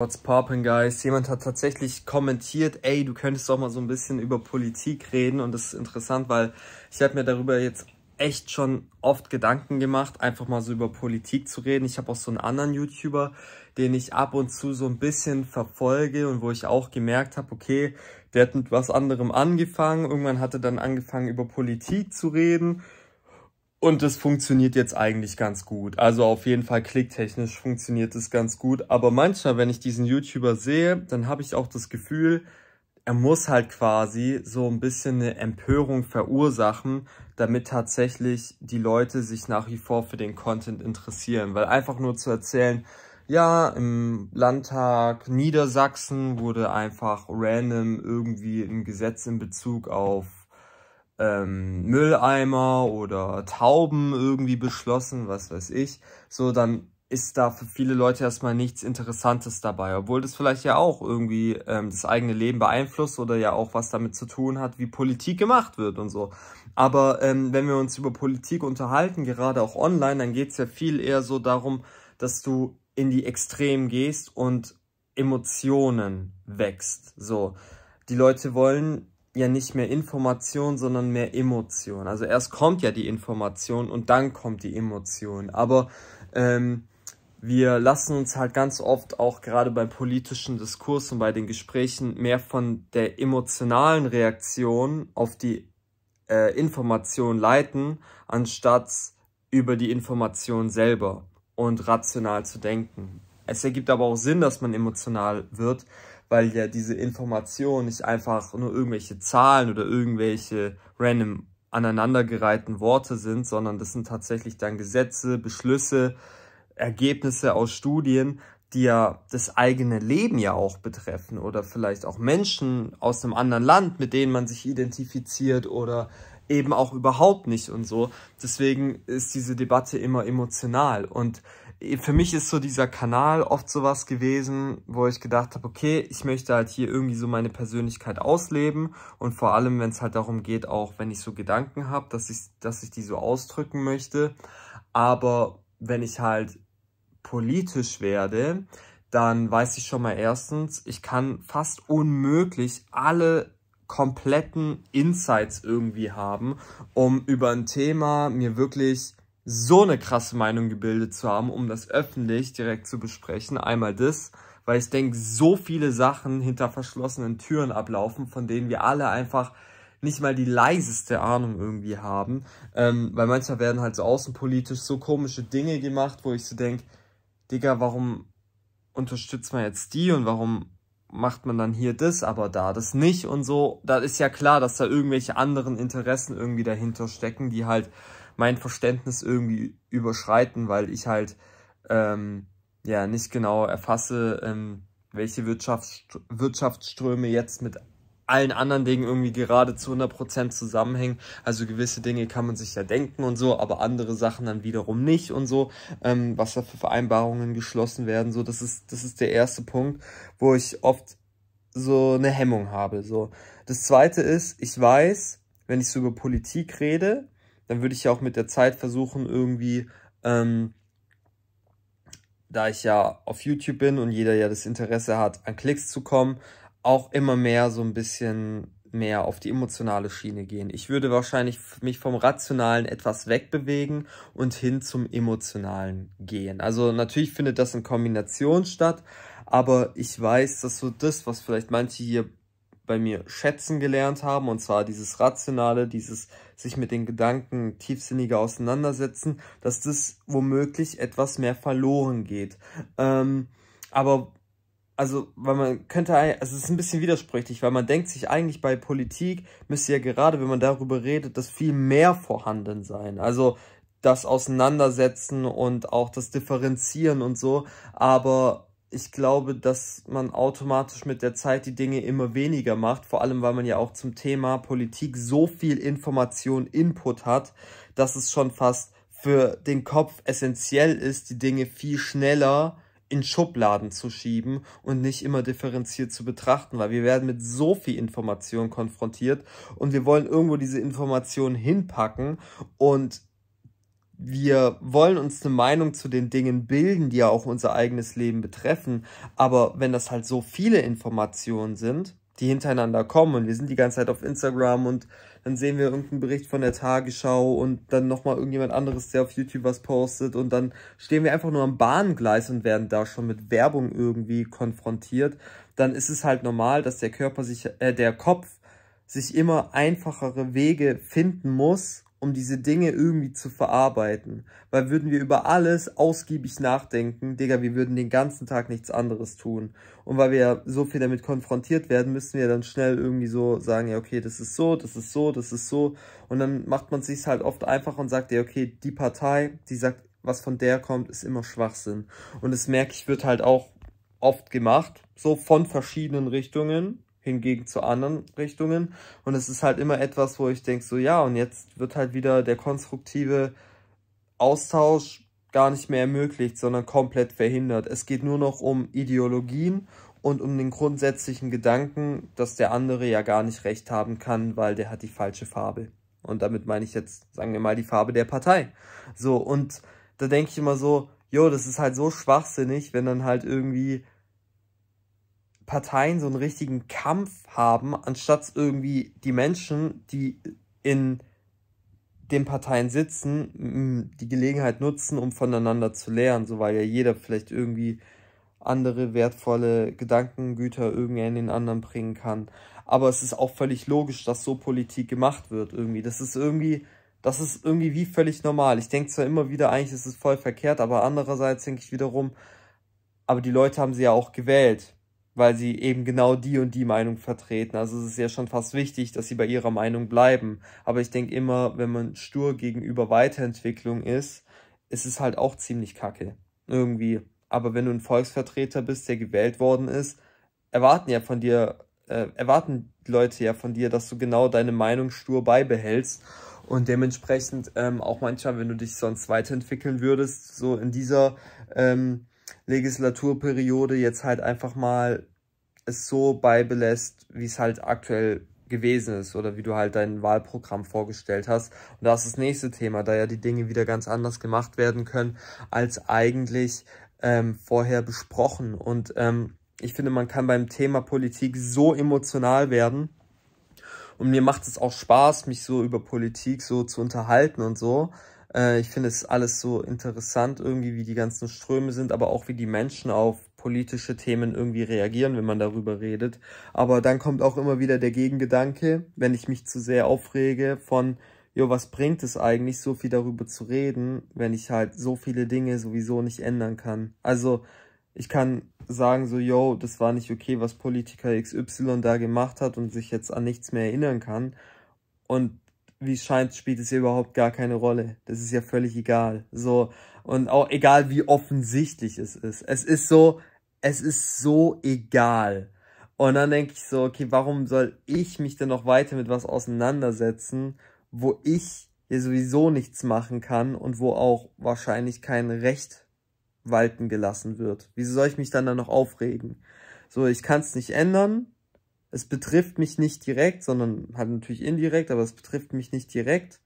What's poppin, guys? Jemand hat tatsächlich kommentiert, ey, du könntest doch mal so ein bisschen über Politik reden und das ist interessant, weil ich habe mir darüber jetzt echt schon oft Gedanken gemacht, einfach mal so über Politik zu reden. Ich habe auch so einen anderen YouTuber, den ich ab und zu so ein bisschen verfolge und wo ich auch gemerkt habe, okay, der hat mit was anderem angefangen. Irgendwann hat er dann angefangen, über Politik zu reden und es funktioniert jetzt eigentlich ganz gut. Also auf jeden Fall klicktechnisch funktioniert es ganz gut. Aber manchmal, wenn ich diesen YouTuber sehe, dann habe ich auch das Gefühl, er muss halt quasi so ein bisschen eine Empörung verursachen, damit tatsächlich die Leute sich nach wie vor für den Content interessieren. Weil einfach nur zu erzählen, ja, im Landtag Niedersachsen wurde einfach random irgendwie ein Gesetz in Bezug auf ähm, Mülleimer oder Tauben irgendwie beschlossen, was weiß ich, so dann ist da für viele Leute erstmal nichts Interessantes dabei, obwohl das vielleicht ja auch irgendwie ähm, das eigene Leben beeinflusst oder ja auch was damit zu tun hat, wie Politik gemacht wird und so. Aber ähm, wenn wir uns über Politik unterhalten, gerade auch online, dann geht es ja viel eher so darum, dass du in die Extremen gehst und Emotionen wächst. So, die Leute wollen ja nicht mehr Information, sondern mehr Emotion. Also erst kommt ja die Information und dann kommt die Emotion. Aber ähm, wir lassen uns halt ganz oft auch gerade beim politischen Diskurs und bei den Gesprächen mehr von der emotionalen Reaktion auf die äh, Information leiten, anstatt über die Information selber und rational zu denken. Es ergibt aber auch Sinn, dass man emotional wird, weil ja diese Information nicht einfach nur irgendwelche Zahlen oder irgendwelche random aneinandergereihten Worte sind, sondern das sind tatsächlich dann Gesetze, Beschlüsse, Ergebnisse aus Studien, die ja das eigene Leben ja auch betreffen oder vielleicht auch Menschen aus einem anderen Land, mit denen man sich identifiziert oder eben auch überhaupt nicht und so. Deswegen ist diese Debatte immer emotional und für mich ist so dieser Kanal oft sowas gewesen, wo ich gedacht habe, okay, ich möchte halt hier irgendwie so meine Persönlichkeit ausleben und vor allem, wenn es halt darum geht, auch wenn ich so Gedanken habe, dass ich, dass ich die so ausdrücken möchte. Aber wenn ich halt politisch werde, dann weiß ich schon mal erstens, ich kann fast unmöglich alle kompletten Insights irgendwie haben, um über ein Thema mir wirklich so eine krasse Meinung gebildet zu haben, um das öffentlich direkt zu besprechen. Einmal das, weil ich denke, so viele Sachen hinter verschlossenen Türen ablaufen, von denen wir alle einfach nicht mal die leiseste Ahnung irgendwie haben. Ähm, weil manchmal werden halt so außenpolitisch so komische Dinge gemacht, wo ich so denke, Digga, warum unterstützt man jetzt die und warum macht man dann hier das, aber da das nicht und so. Da ist ja klar, dass da irgendwelche anderen Interessen irgendwie dahinter stecken, die halt mein Verständnis irgendwie überschreiten, weil ich halt ähm, ja nicht genau erfasse, ähm, welche Wirtschafts Wirtschaftsströme jetzt mit allen anderen Dingen irgendwie gerade zu 100% zusammenhängen. Also gewisse Dinge kann man sich ja denken und so, aber andere Sachen dann wiederum nicht und so, ähm, was da für Vereinbarungen geschlossen werden. So, das ist, das ist der erste Punkt, wo ich oft so eine Hemmung habe. So. Das zweite ist, ich weiß, wenn ich so über Politik rede, dann würde ich ja auch mit der Zeit versuchen, irgendwie, ähm, da ich ja auf YouTube bin und jeder ja das Interesse hat, an Klicks zu kommen, auch immer mehr so ein bisschen mehr auf die emotionale Schiene gehen. Ich würde wahrscheinlich mich vom Rationalen etwas wegbewegen und hin zum Emotionalen gehen. Also natürlich findet das in Kombination statt, aber ich weiß, dass so das, was vielleicht manche hier bei mir schätzen gelernt haben, und zwar dieses Rationale, dieses sich mit den Gedanken tiefsinniger auseinandersetzen, dass das womöglich etwas mehr verloren geht. Ähm, aber also, weil man könnte, also es ist ein bisschen widersprüchlich, weil man denkt sich eigentlich bei Politik müsste ja gerade, wenn man darüber redet, das viel mehr vorhanden sein. Also das Auseinandersetzen und auch das Differenzieren und so. Aber ich glaube, dass man automatisch mit der Zeit die Dinge immer weniger macht, vor allem weil man ja auch zum Thema Politik so viel Information, Input hat, dass es schon fast für den Kopf essentiell ist, die Dinge viel schneller in Schubladen zu schieben und nicht immer differenziert zu betrachten, weil wir werden mit so viel Information konfrontiert und wir wollen irgendwo diese Information hinpacken und wir wollen uns eine Meinung zu den Dingen bilden, die ja auch unser eigenes Leben betreffen. Aber wenn das halt so viele Informationen sind, die hintereinander kommen und wir sind die ganze Zeit auf Instagram und dann sehen wir irgendeinen Bericht von der Tagesschau und dann nochmal irgendjemand anderes, der auf YouTube was postet und dann stehen wir einfach nur am Bahngleis und werden da schon mit Werbung irgendwie konfrontiert, dann ist es halt normal, dass der Körper sich, äh, der Kopf sich immer einfachere Wege finden muss, um diese Dinge irgendwie zu verarbeiten. Weil würden wir über alles ausgiebig nachdenken, Digga, wir würden den ganzen Tag nichts anderes tun. Und weil wir so viel damit konfrontiert werden, müssen wir dann schnell irgendwie so sagen, ja, okay, das ist so, das ist so, das ist so. Und dann macht man sich halt oft einfach und sagt, ja, okay, die Partei, die sagt, was von der kommt, ist immer Schwachsinn. Und das merke ich, wird halt auch oft gemacht, so von verschiedenen Richtungen hingegen zu anderen Richtungen. Und es ist halt immer etwas, wo ich denke, so ja, und jetzt wird halt wieder der konstruktive Austausch gar nicht mehr ermöglicht, sondern komplett verhindert. Es geht nur noch um Ideologien und um den grundsätzlichen Gedanken, dass der andere ja gar nicht recht haben kann, weil der hat die falsche Farbe. Und damit meine ich jetzt, sagen wir mal, die Farbe der Partei. So, und da denke ich immer so, jo, das ist halt so schwachsinnig, wenn dann halt irgendwie Parteien so einen richtigen Kampf haben, anstatt irgendwie die Menschen, die in den Parteien sitzen, die Gelegenheit nutzen, um voneinander zu lernen, so weil ja jeder vielleicht irgendwie andere wertvolle Gedankengüter irgendwie in den anderen bringen kann. Aber es ist auch völlig logisch, dass so Politik gemacht wird irgendwie. Das ist irgendwie, das ist irgendwie wie völlig normal. Ich denke zwar immer wieder, eigentlich ist es voll verkehrt, aber andererseits denke ich wiederum, aber die Leute haben sie ja auch gewählt weil sie eben genau die und die Meinung vertreten. Also es ist ja schon fast wichtig, dass sie bei ihrer Meinung bleiben. Aber ich denke immer, wenn man stur gegenüber Weiterentwicklung ist, ist es halt auch ziemlich kacke. Irgendwie. Aber wenn du ein Volksvertreter bist, der gewählt worden ist, erwarten ja von dir, äh, erwarten Leute ja von dir, dass du genau deine Meinung stur beibehältst. Und dementsprechend ähm, auch manchmal, wenn du dich sonst weiterentwickeln würdest, so in dieser ähm, Legislaturperiode jetzt halt einfach mal es so beibelässt, wie es halt aktuell gewesen ist oder wie du halt dein Wahlprogramm vorgestellt hast. Und das ist das nächste Thema, da ja die Dinge wieder ganz anders gemacht werden können, als eigentlich ähm, vorher besprochen. Und ähm, ich finde, man kann beim Thema Politik so emotional werden. Und mir macht es auch Spaß, mich so über Politik so zu unterhalten und so. Äh, ich finde es alles so interessant, irgendwie wie die ganzen Ströme sind, aber auch wie die Menschen auf politische Themen irgendwie reagieren, wenn man darüber redet. Aber dann kommt auch immer wieder der Gegengedanke, wenn ich mich zu sehr aufrege, von, jo, was bringt es eigentlich, so viel darüber zu reden, wenn ich halt so viele Dinge sowieso nicht ändern kann. Also ich kann sagen so, yo, das war nicht okay, was Politiker XY da gemacht hat und sich jetzt an nichts mehr erinnern kann. Und wie es scheint, spielt es hier überhaupt gar keine Rolle. Das ist ja völlig egal. So. Und auch egal, wie offensichtlich es ist. Es ist so, es ist so egal. Und dann denke ich so, okay, warum soll ich mich denn noch weiter mit was auseinandersetzen, wo ich hier sowieso nichts machen kann und wo auch wahrscheinlich kein Recht walten gelassen wird? Wieso soll ich mich dann da noch aufregen? So, ich kann es nicht ändern, es betrifft mich nicht direkt, sondern halt natürlich indirekt, aber es betrifft mich nicht direkt.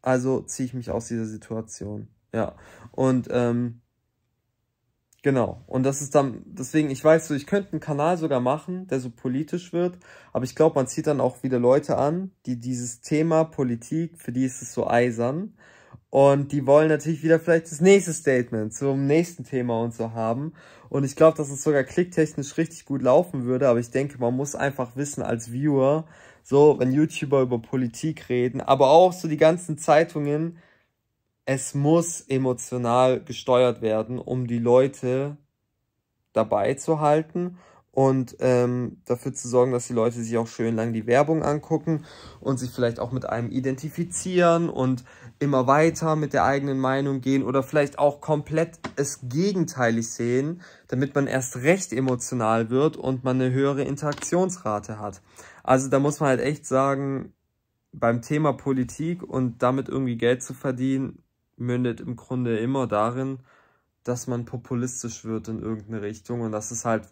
Also ziehe ich mich aus dieser Situation. Ja. Und ähm, genau. Und das ist dann, deswegen, ich weiß so, ich könnte einen Kanal sogar machen, der so politisch wird, aber ich glaube, man zieht dann auch wieder Leute an, die dieses Thema Politik, für die ist es so eisern. Und die wollen natürlich wieder vielleicht das nächste Statement zum nächsten Thema und so haben. Und ich glaube, dass es sogar klicktechnisch richtig gut laufen würde. Aber ich denke, man muss einfach wissen als Viewer, so, wenn YouTuber über Politik reden, aber auch so die ganzen Zeitungen, es muss emotional gesteuert werden, um die Leute dabei zu halten und ähm, dafür zu sorgen, dass die Leute sich auch schön lang die Werbung angucken und sich vielleicht auch mit einem identifizieren und immer weiter mit der eigenen Meinung gehen oder vielleicht auch komplett es gegenteilig sehen, damit man erst recht emotional wird und man eine höhere Interaktionsrate hat. Also da muss man halt echt sagen, beim Thema Politik und damit irgendwie Geld zu verdienen, mündet im Grunde immer darin, dass man populistisch wird in irgendeine Richtung und das ist halt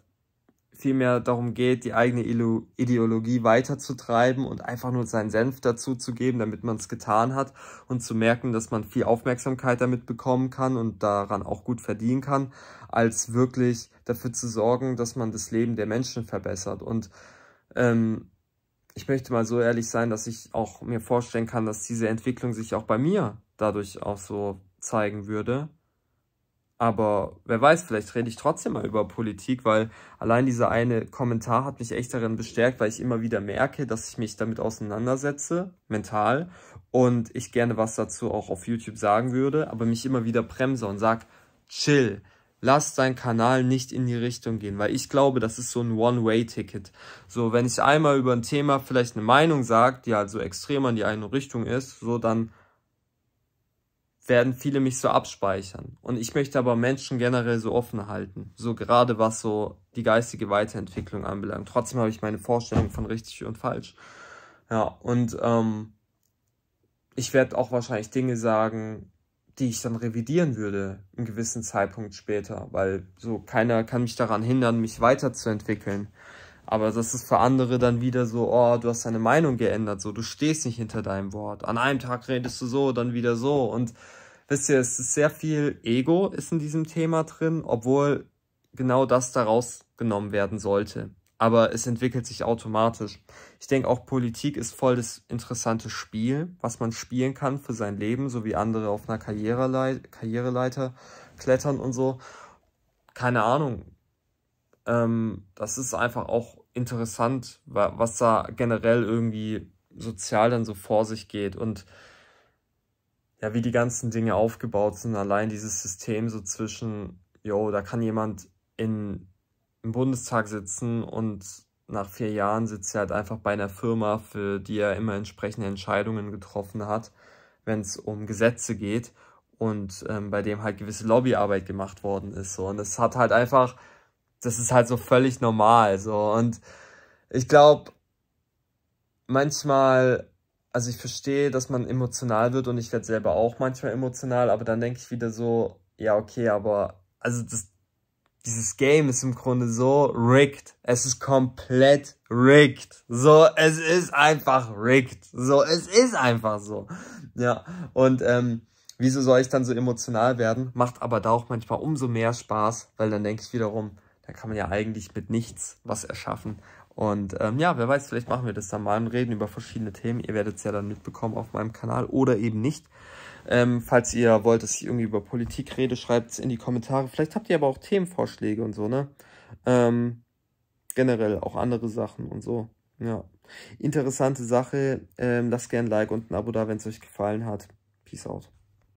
vielmehr darum geht, die eigene Ideologie weiterzutreiben und einfach nur seinen Senf dazu zu geben, damit man es getan hat und zu merken, dass man viel Aufmerksamkeit damit bekommen kann und daran auch gut verdienen kann, als wirklich dafür zu sorgen, dass man das Leben der Menschen verbessert. Und ähm, ich möchte mal so ehrlich sein, dass ich auch mir vorstellen kann, dass diese Entwicklung sich auch bei mir dadurch auch so zeigen würde. Aber wer weiß, vielleicht rede ich trotzdem mal über Politik, weil allein dieser eine Kommentar hat mich echt darin bestärkt, weil ich immer wieder merke, dass ich mich damit auseinandersetze, mental, und ich gerne was dazu auch auf YouTube sagen würde, aber mich immer wieder bremse und sag, chill, lass deinen Kanal nicht in die Richtung gehen, weil ich glaube, das ist so ein One-Way-Ticket. So, wenn ich einmal über ein Thema vielleicht eine Meinung sage, die halt so extrem an die eine Richtung ist, so dann werden viele mich so abspeichern. Und ich möchte aber Menschen generell so offen halten, so gerade was so die geistige Weiterentwicklung anbelangt. Trotzdem habe ich meine Vorstellung von richtig und falsch. Ja, und ähm, ich werde auch wahrscheinlich Dinge sagen, die ich dann revidieren würde, einen gewissen Zeitpunkt später, weil so keiner kann mich daran hindern, mich weiterzuentwickeln. Aber das ist für andere dann wieder so, oh, du hast deine Meinung geändert, so, du stehst nicht hinter deinem Wort. An einem Tag redest du so, dann wieder so. Und wisst ihr, es ist sehr viel Ego ist in diesem Thema drin, obwohl genau das daraus genommen werden sollte. Aber es entwickelt sich automatisch. Ich denke auch Politik ist voll das interessante Spiel, was man spielen kann für sein Leben, so wie andere auf einer Karriereleit Karriereleiter klettern und so. Keine Ahnung, ähm, das ist einfach auch interessant, was da generell irgendwie sozial dann so vor sich geht und ja, wie die ganzen Dinge aufgebaut sind. Allein dieses System so zwischen, yo, da kann jemand in, im Bundestag sitzen und nach vier Jahren sitzt er halt einfach bei einer Firma, für die er immer entsprechende Entscheidungen getroffen hat, wenn es um Gesetze geht und ähm, bei dem halt gewisse Lobbyarbeit gemacht worden ist. So. Und es hat halt einfach das ist halt so völlig normal. So. Und ich glaube, manchmal, also ich verstehe, dass man emotional wird und ich werde selber auch manchmal emotional, aber dann denke ich wieder so, ja, okay, aber also das, dieses Game ist im Grunde so rigged. Es ist komplett rigged. So, es ist einfach rigged. So, es ist einfach so. Ja, und ähm, wieso soll ich dann so emotional werden? Macht aber da auch manchmal umso mehr Spaß, weil dann denke ich wiederum, da kann man ja eigentlich mit nichts was erschaffen. Und ähm, ja, wer weiß, vielleicht machen wir das dann mal und reden über verschiedene Themen. Ihr werdet es ja dann mitbekommen auf meinem Kanal oder eben nicht. Ähm, falls ihr wollt, dass ich irgendwie über Politik rede, schreibt es in die Kommentare. Vielleicht habt ihr aber auch Themenvorschläge und so, ne? Ähm, generell auch andere Sachen und so. Ja, interessante Sache. Ähm, lasst gerne ein Like und ein Abo da, wenn es euch gefallen hat. Peace out.